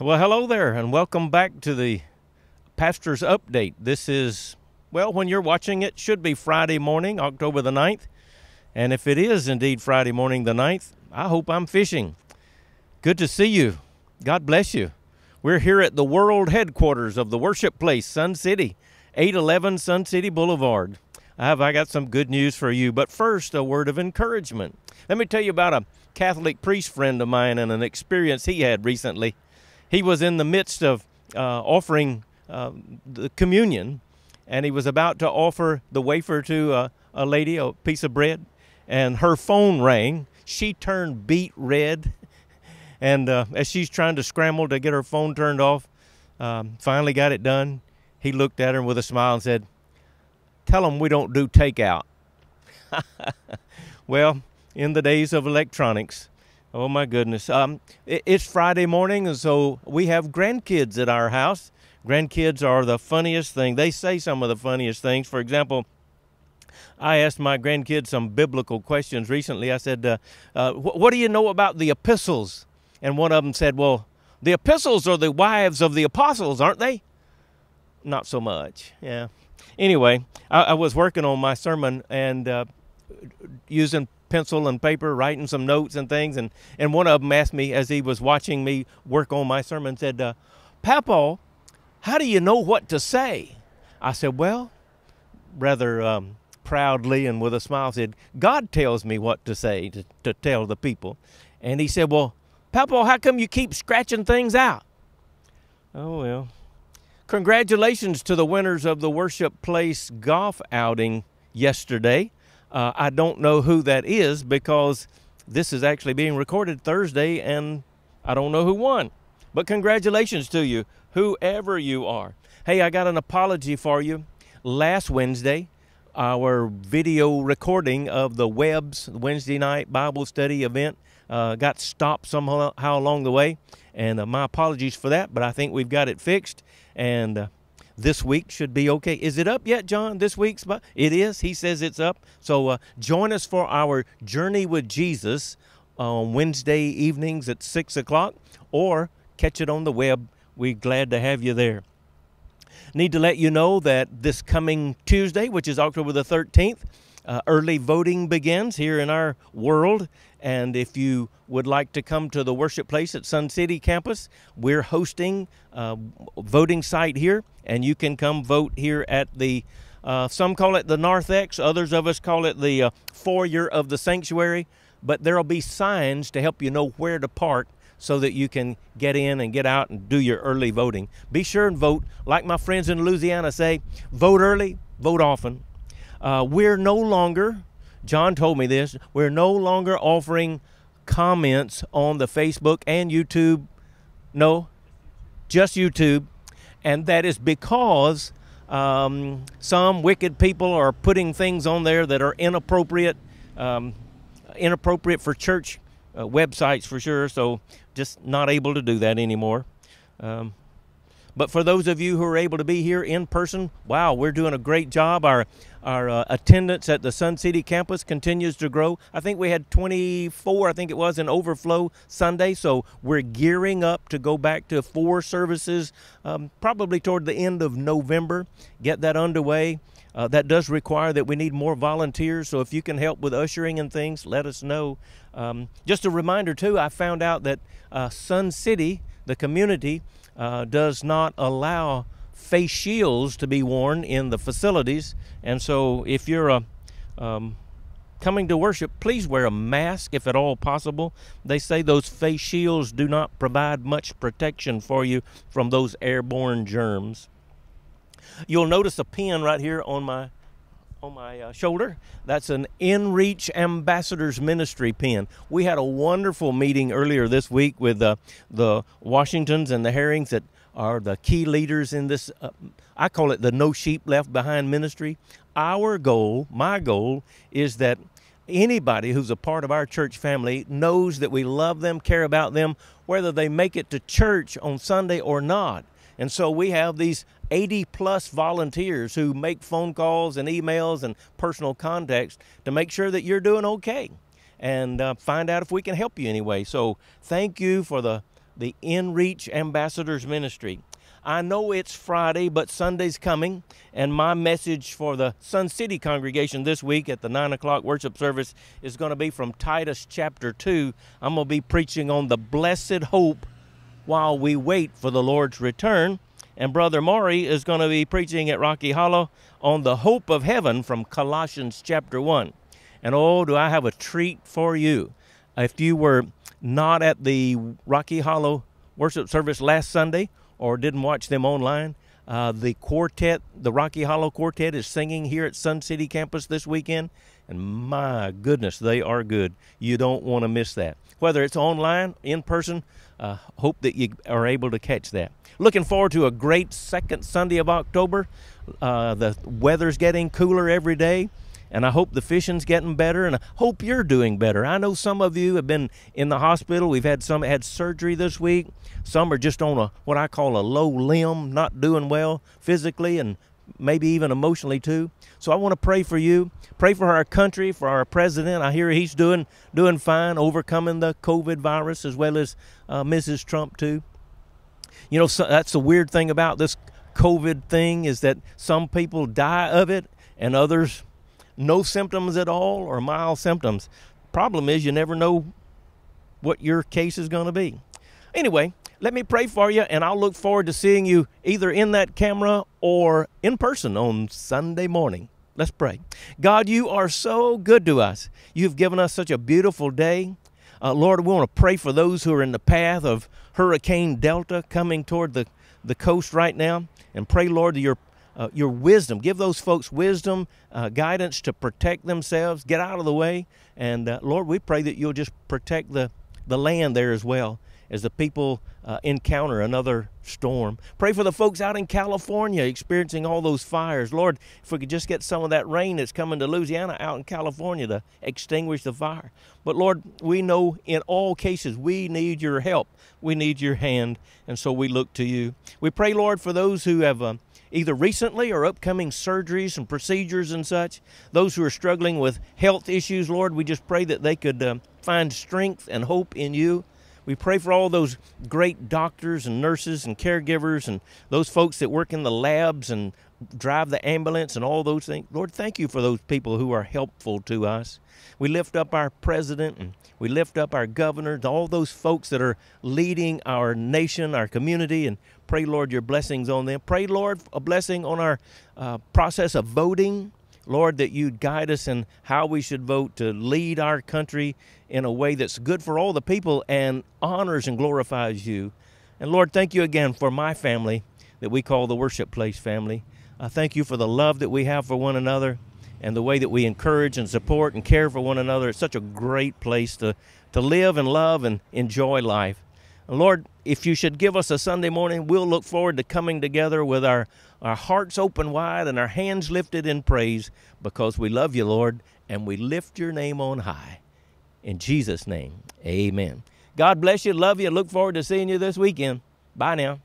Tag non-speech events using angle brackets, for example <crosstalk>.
Well, hello there, and welcome back to the Pastor's Update. This is, well, when you're watching it, should be Friday morning, October the 9th. And if it is indeed Friday morning the 9th, I hope I'm fishing. Good to see you. God bless you. We're here at the world headquarters of the worship place, Sun City, 811 Sun City Boulevard. I have I got some good news for you, but first a word of encouragement. Let me tell you about a Catholic priest friend of mine and an experience he had recently he was in the midst of uh, offering uh, the communion, and he was about to offer the wafer to a, a lady, a piece of bread, and her phone rang. She turned beet red, <laughs> and uh, as she's trying to scramble to get her phone turned off, um, finally got it done. He looked at her with a smile and said, "Tell them we don't do takeout." <laughs> well, in the days of electronics, Oh my goodness. Um, it's Friday morning, and so we have grandkids at our house. Grandkids are the funniest thing. They say some of the funniest things. For example, I asked my grandkids some biblical questions recently. I said, uh, uh, What do you know about the epistles? And one of them said, Well, the epistles are the wives of the apostles, aren't they? Not so much, yeah. Anyway, I, I was working on my sermon and uh, using pencil and paper, writing some notes and things. And, and one of them asked me as he was watching me work on my sermon, said, uh, Papa, how do you know what to say? I said, Well, rather um, proudly and with a smile, said, God tells me what to say to, to tell the people. And he said, Well, Papa, how come you keep scratching things out? Oh, well. Congratulations to the winners of the Worship Place golf outing yesterday. Uh, I don't know who that is because this is actually being recorded Thursday and I don't know who won. But congratulations to you, whoever you are. Hey, I got an apology for you. Last Wednesday, our video recording of the Webb's Wednesday night Bible study event uh, got stopped somehow along the way. And uh, my apologies for that, but I think we've got it fixed. And uh, this week should be okay. Is it up yet, John? This week's, but it is. He says it's up. So uh, join us for our journey with Jesus on Wednesday evenings at six o'clock, or catch it on the web. We're glad to have you there. Need to let you know that this coming Tuesday, which is October the 13th, uh, early voting begins here in our world. And if you would like to come to the worship place at Sun City campus, we're hosting a uh, voting site here, and you can come vote here at the uh, some call it the narthex, others of us call it the uh, foyer of the sanctuary. But there'll be signs to help you know where to park so that you can get in and get out and do your early voting. Be sure and vote. Like my friends in Louisiana say, vote early, vote often. Uh, we're no longer, John told me this, we're no longer offering comments on the Facebook and YouTube. No, just YouTube. And that is because um, some wicked people are putting things on there that are inappropriate, um, inappropriate for church uh, websites for sure. So just not able to do that anymore. Um, but for those of you who are able to be here in person, wow, we're doing a great job. Our our uh, attendance at the Sun City campus continues to grow. I think we had 24, I think it was, in overflow Sunday. So we're gearing up to go back to four services um, probably toward the end of November, get that underway. Uh, that does require that we need more volunteers. So if you can help with ushering and things, let us know. Um, just a reminder, too, I found out that uh, Sun City, the community, uh, does not allow face shields to be worn in the facilities. And so if you're a uh, um, coming to worship, please wear a mask if at all possible. They say those face shields do not provide much protection for you from those airborne germs. You'll notice a pin right here on my on my uh, shoulder. That's an InReach Ambassadors Ministry pin. We had a wonderful meeting earlier this week with uh, the Washingtons and the Herrings that are the key leaders in this. Uh, I call it the No Sheep Left Behind ministry. Our goal, my goal, is that anybody who's a part of our church family knows that we love them, care about them, whether they make it to church on Sunday or not. And so we have these 80 plus volunteers who make phone calls and emails and personal contacts to make sure that you're doing okay and uh, find out if we can help you anyway. So thank you for the, the InReach Ambassadors Ministry. I know it's Friday, but Sunday's coming, and my message for the Sun City congregation this week at the 9 o'clock worship service is going to be from Titus chapter 2. I'm going to be preaching on the blessed hope while we wait for the Lord's return. And Brother Maury is going to be preaching at Rocky Hollow on the hope of heaven from Colossians chapter 1. And oh, do I have a treat for you. If you were not at the Rocky Hollow worship service last Sunday or didn't watch them online, uh, the quartet, the Rocky Hollow Quartet, is singing here at Sun City Campus this weekend. And my goodness, they are good. You don't want to miss that. Whether it's online, in person, uh, hope that you are able to catch that. Looking forward to a great second Sunday of October. Uh, the weather's getting cooler every day and I hope the fishing's getting better, and I hope you're doing better. I know some of you have been in the hospital. We've had some had surgery this week. Some are just on a what I call a low limb, not doing well physically and maybe even emotionally too. So I want to pray for you. Pray for our country, for our president. I hear he's doing doing fine, overcoming the COVID virus as well as uh, Mrs. Trump too. You know, so that's the weird thing about this COVID thing is that some people die of it and others no symptoms at all or mild symptoms. Problem is, you never know what your case is going to be. Anyway, let me pray for you, and I'll look forward to seeing you either in that camera or in person on Sunday morning. Let's pray. God, you are so good to us. You've given us such a beautiful day. Uh, Lord, we want to pray for those who are in the path of Hurricane Delta coming toward the, the coast right now and pray, Lord, that your uh, your wisdom. Give those folks wisdom, uh, guidance to protect themselves, get out of the way. And uh, Lord, we pray that you'll just protect the, the land there as well as the people uh, encounter another storm. Pray for the folks out in California experiencing all those fires. Lord, if we could just get some of that rain that's coming to Louisiana out in California to extinguish the fire. But Lord, we know in all cases we need your help, we need your hand, and so we look to you. We pray, Lord, for those who have. Um, either recently or upcoming surgeries and procedures and such. Those who are struggling with health issues, Lord, we just pray that they could uh, find strength and hope in you. We pray for all those great doctors and nurses and caregivers and those folks that work in the labs and drive the ambulance and all those things. Lord, thank you for those people who are helpful to us. We lift up our president and we lift up our governor, all those folks that are leading our nation, our community, and pray, Lord, your blessings on them. Pray, Lord, a blessing on our uh, process of voting. Lord, that you'd guide us in how we should vote to lead our country in a way that's good for all the people and honors and glorifies you. And Lord, thank you again for my family that we call the Worship Place family. I thank you for the love that we have for one another and the way that we encourage and support and care for one another. It's such a great place to, to live and love and enjoy life. Lord, if you should give us a Sunday morning, we'll look forward to coming together with our, our hearts open wide and our hands lifted in praise because we love you, Lord, and we lift your name on high. In Jesus' name, amen. God bless you, love you, look forward to seeing you this weekend. Bye now.